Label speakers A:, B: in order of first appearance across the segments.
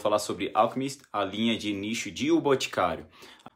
A: Vou falar sobre Alchemist, a linha de nicho de O Boticário.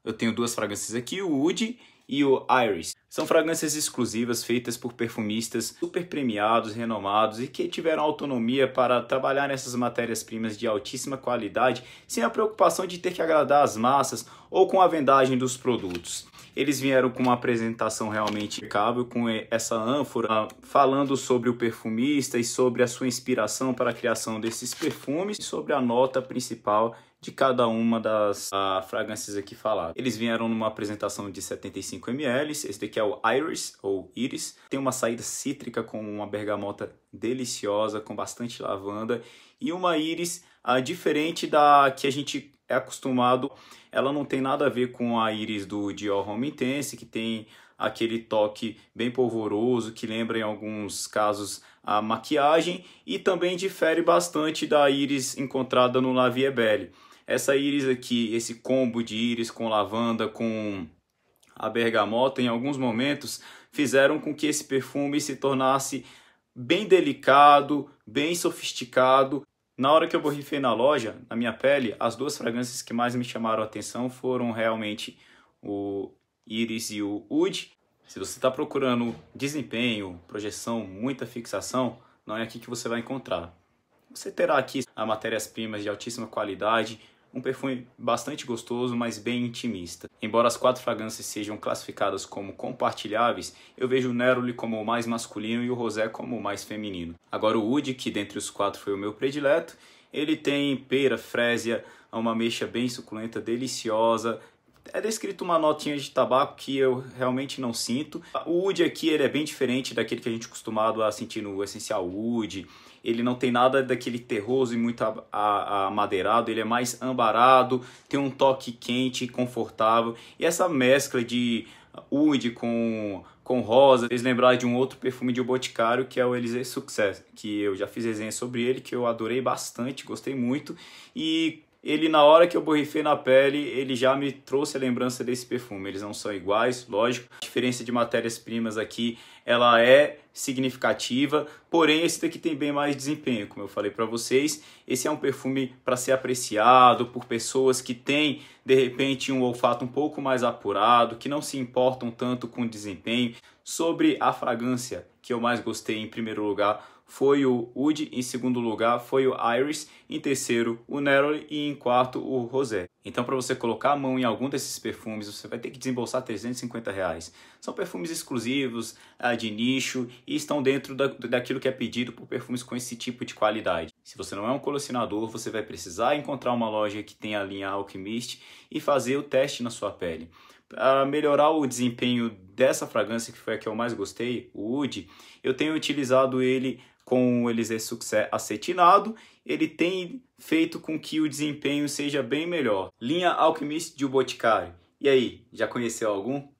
A: Eu tenho duas fragrâncias aqui, o Woody e o Iris. São fragrâncias exclusivas feitas por perfumistas super premiados, renomados e que tiveram autonomia para trabalhar nessas matérias-primas de altíssima qualidade sem a preocupação de ter que agradar as massas ou com a vendagem dos produtos. Eles vieram com uma apresentação realmente impecável, com essa ânfora, falando sobre o perfumista e sobre a sua inspiração para a criação desses perfumes e sobre a nota principal de cada uma das a, ah, fragrâncias aqui faladas. Eles vieram numa apresentação de 75 ml, Este aqui é o Iris, ou Iris. Tem uma saída cítrica com uma bergamota deliciosa, com bastante lavanda, e uma Iris a, ah, diferente da que a gente é acostumado, ela não tem nada a ver com a íris do Dior Home Intense, que tem aquele toque bem polvoroso, que lembra em alguns casos a maquiagem, e também difere bastante da íris encontrada no La Vie Belle. Essa íris aqui, esse combo de íris com lavanda, com a bergamota, em alguns momentos, fizeram com que esse perfume se tornasse bem delicado, bem sofisticado na hora que eu borrifei na loja, na minha pele, as duas fragrâncias que mais me chamaram a atenção foram realmente o Iris e o Oud. Se você está procurando desempenho, projeção, muita fixação, não é aqui que você vai encontrar. Você terá aqui matérias-primas de altíssima qualidade, um perfume bastante gostoso, mas bem intimista. Embora as quatro fragrâncias sejam classificadas como compartilháveis, eu vejo o Neroli como o mais masculino e o Rosé como o mais feminino. Agora o Woody, que dentre os quatro foi o meu predileto, ele tem pera, frésia, uma ameixa bem suculenta, deliciosa, é descrito uma notinha de tabaco que eu realmente não sinto. O Wood aqui ele é bem diferente daquele que a gente é acostumado a sentir no essencial Wood. Ele não tem nada daquele terroso e muito amadeirado, ele é mais ambarado, tem um toque quente e confortável. E essa mescla de Wood com com rosa, fez lembrar de um outro perfume de Boticário, que é o Elise Success, que eu já fiz resenha sobre ele, que eu adorei bastante, gostei muito, e ele na hora que eu borrifei na pele, ele já me trouxe a lembrança desse perfume. Eles não são iguais, lógico. A diferença de matérias-primas aqui, ela é significativa, porém esse daqui tem bem mais desempenho, como eu falei para vocês. Esse é um perfume para ser apreciado por pessoas que têm, de repente, um olfato um pouco mais apurado, que não se importam tanto com o desempenho. Sobre a fragrância que eu mais gostei em primeiro lugar, foi o Wood, em segundo lugar foi o Iris, em terceiro o Neroli e em quarto o Rosé. Então para você colocar a mão em algum desses perfumes, você vai ter que desembolsar 350 reais. São perfumes exclusivos, ah, de nicho e estão dentro daquilo que é pedido por perfumes com esse tipo de qualidade. Se você não é um colecionador, você vai precisar encontrar uma loja que tenha a linha Alchemist e fazer o teste na sua pele para melhorar o desempenho dessa fragrância, que foi a que eu mais gostei, o Woody, eu tenho utilizado ele com o Elysée Success acetinado, ele tem feito com que o desempenho seja bem melhor. Linha Alchemist de Boticário. E aí, já conheceu algum?